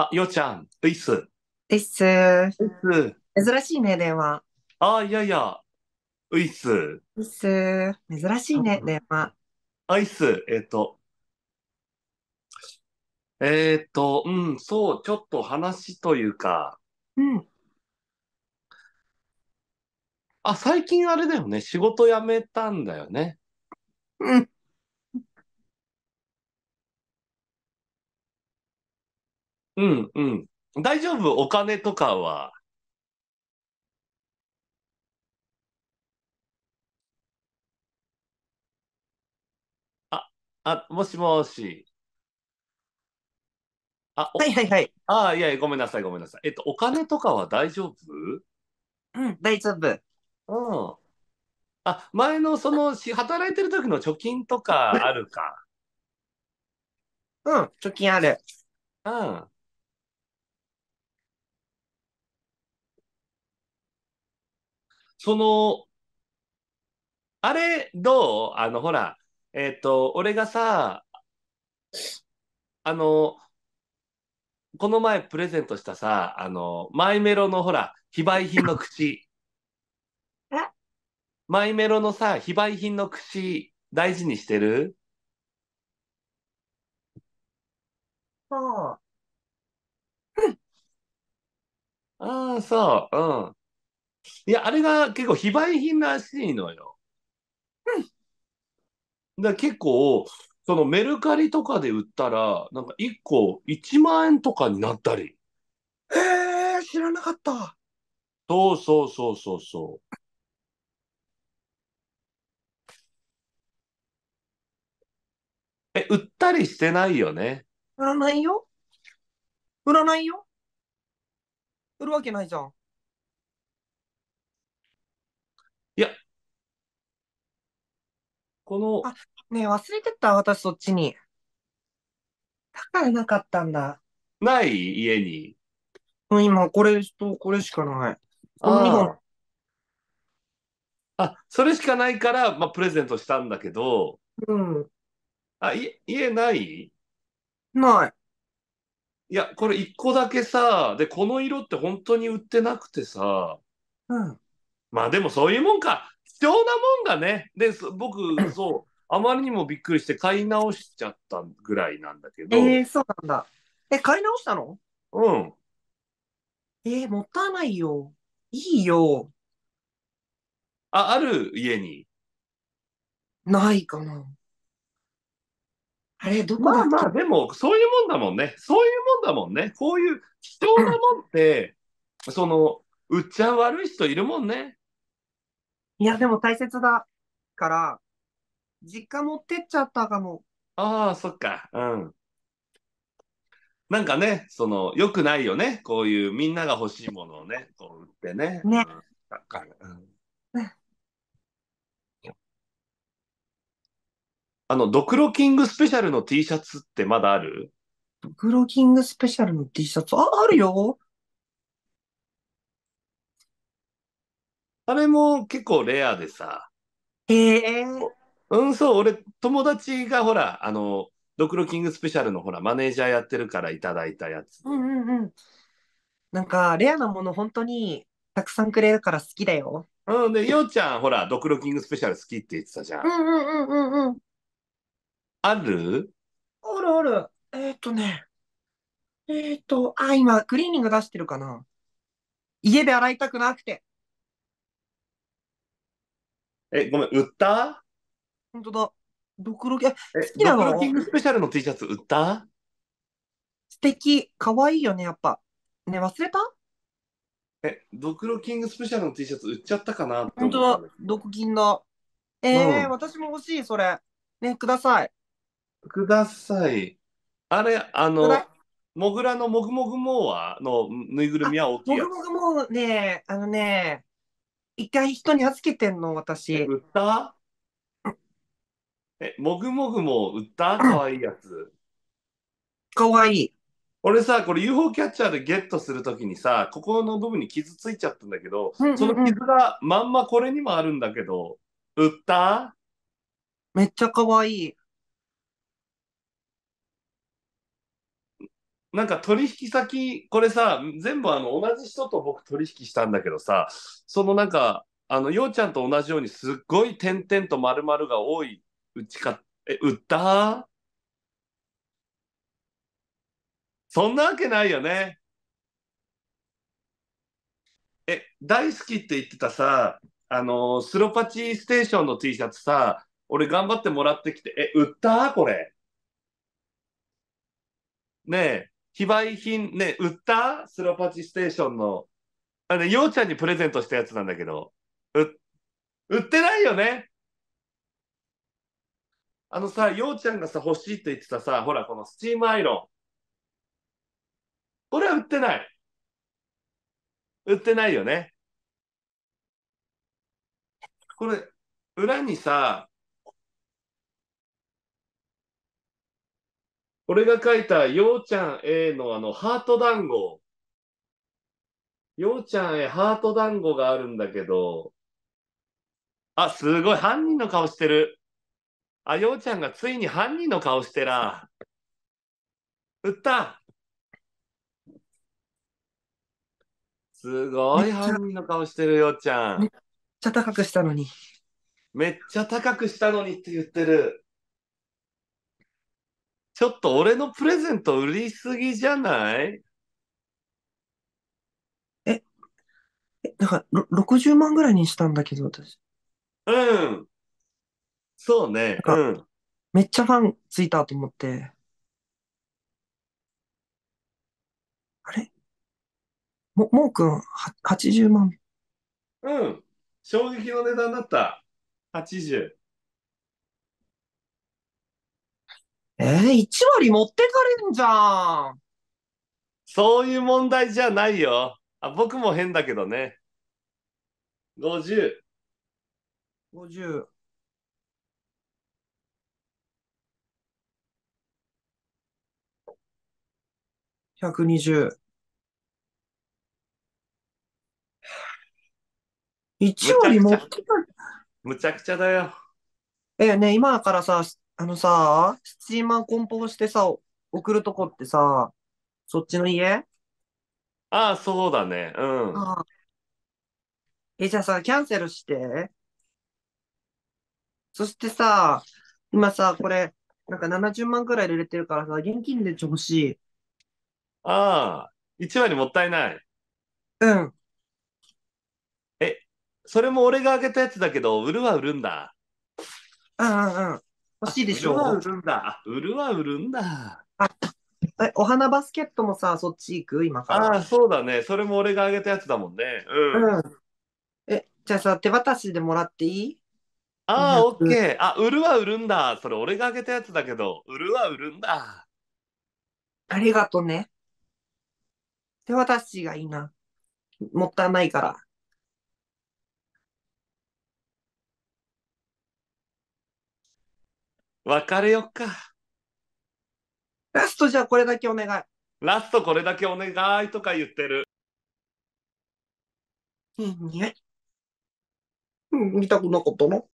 あ、よちゃん、ういっす。っす。珍しいね、電話。あ、いやいや、ういっす。ういっす。珍しいね、電話。あ、いっす。えっ、と、えっ、と、うん、そう、ちょっと話というか、うん。あ、最近あれだよね、仕事辞めたんだよね。うん。うんうん。大丈夫お金とかは。あ、あ、もしもし。あ、はいはいはい。ああ、いやいや、ごめんなさい、ごめんなさい。えっと、お金とかは大丈夫うん、大丈夫。うん。あ、前のその、し、働いてる時の貯金とかあるか。うん、貯金ある。うん。その、あれ、どうあの、ほら、えっ、ー、と、俺がさ、あの、この前プレゼントしたさ、あの、マイメロのほら、非売品の口。マイメロのさ、非売品の口、大事にしてるそう。ああ、そう、うん。いや、あれが結構非売品らしいのよ。うん。だ結構、そのメルカリとかで売ったら、なんか1個1万円とかになったり。えー、知らなかった。そうそうそうそうそう。え、売ったりしてないよね。売らないよ。売らないよ。売るわけないじゃん。この。あ、ねえ、忘れてた、私そっちに。だからなかったんだ。ない家に。うん、今、これと、これしかない。この2本。あ、それしかないから、まあ、プレゼントしたんだけど。うん。あ、い、家ないない。いや、これ1個だけさ、で、この色って本当に売ってなくてさ。うん。まあでもそういうもんか。貴重なもんだね。で、僕、そう、あまりにもびっくりして買い直しちゃったぐらいなんだけど。えー、そうなんだ。え、買い直したのうん。えー、もったいないよ。いいよ。あ、ある家にないかな。あれ、どこだっけまあまあ、でも、そういうもんだもんね。そういうもんだもんね。こういう貴重なもんって、その、売っちゃ悪い人いるもんね。いや、でも大切だから、実家持ってっちゃったかも。ああ、そっか。うん。なんかね、その、よくないよね。こういうみんなが欲しいものをね、こう売ってね。ね。だから、うん、あの、ドクロキングスペシャルの T シャツってまだあるドクロキングスペシャルの T シャツ、あ、あるよ。あれも結構レアでさ。へえー。うん、そう、俺、友達がほら、あの、ドクロキングスペシャルのほら、マネージャーやってるからいただいたやつ。うんうんうん。なんか、レアなもの本当にたくさんくれるから好きだよ。うん、で、ようちゃん、ほら、ドクロキングスペシャル好きって言ってたじゃん。うんうんうんうんうん。あるあるある。えー、っとね。えー、っと、あ、今、クリーニング出してるかな。家で洗いたくなくて。え、ごめん、売った本当だ。ドクロキ、好きなドクロのキングスペシャルの T シャツ売った素敵。可愛いよね、やっぱ。ね、忘れたえ、ドクロキングスペシャルの T シャツ売っちゃったかなって本当だ。ドクキンだ。えーうん私も欲しい、それ。ね、ください。ください。あれ、あの、モグラのもぐもぐモーアのぬいぐるみは大きいもぐもぐもね、あのね、一回人に預けてんの、私。売ったえ、もぐもぐも売ったかわいいやつ。かわいい。俺さ、これ UFO キャッチャーでゲットするときにさ、ここの部分に傷ついちゃったんだけど、うんうんうん、その傷がまんまこれにもあるんだけど、売っためっちゃかわいい。なんか取引先、これさ、全部あの同じ人と僕取引したんだけどさ、そのなんか、あの、ようちゃんと同じようにすっごい点々と丸々が多いうちか、え、売ったそんなわけないよね。え、大好きって言ってたさ、あのー、スロパチステーションの T シャツさ、俺頑張ってもらってきて、え、売ったこれ。ねえ。非売品ね、売ったスラパチステーションの、あの、ようちゃんにプレゼントしたやつなんだけど、売ってないよねあのさ、ようちゃんがさ、欲しいって言ってたさ、ほら、このスチームアイロン。これは売ってない。売ってないよね。これ、裏にさ、俺が書いた、ようちゃんへのあの、ハート団子。ようちゃんへハート団子があるんだけど、あ、すごい、犯人の顔してる。あ、ようちゃんがついに犯人の顔してら。売ったすごい犯人の顔してるようちゃん。めっちゃ高くしたのに。めっちゃ高くしたのにって言ってる。ちょっと俺のプレゼント売りすぎじゃないえ、え、だから、ろ60万ぐらいにしたんだけど、私。うん。そうね。うん。めっちゃファンついたと思って。あれも、もうくん、は、80万。うん。衝撃の値段だった。80。えー、1割持ってかれんじゃん。そういう問題じゃないよ。あ僕も変だけどね。50。50。120。1割持ってかれん。むちゃくちゃだよ。ええね、今からさ、あのさ、スチーマー梱包してさ、送るとこってさ、そっちの家ああ、そうだね。うん。ああえ、じゃあさ、キャンセルして。そしてさ、今さ、これ、なんか70万くらいで売れてるからさ、現金でちょほしい。ああ、1割もったいない。うん。え、それも俺があげたやつだけど、売るは売るんだ。うんうんうん。欲しいでしょう。うるは売るんだ。売るは売るんだ。え、お花バスケットもさ、そっち行く今から。ああ、そうだね。それも俺があげたやつだもんね。うん。うん。え、じゃあさ、手渡しでもらっていいああ、オッケー。あ、売るは売るんだ。それ俺があげたやつだけど、売るは売るんだ。ありがとね。手渡しがいいな。もったいないから。別れよっか。ラストじゃあこれだけお願い。ラストこれだけお願いとか言ってる。いいね。うん、見たくなかったの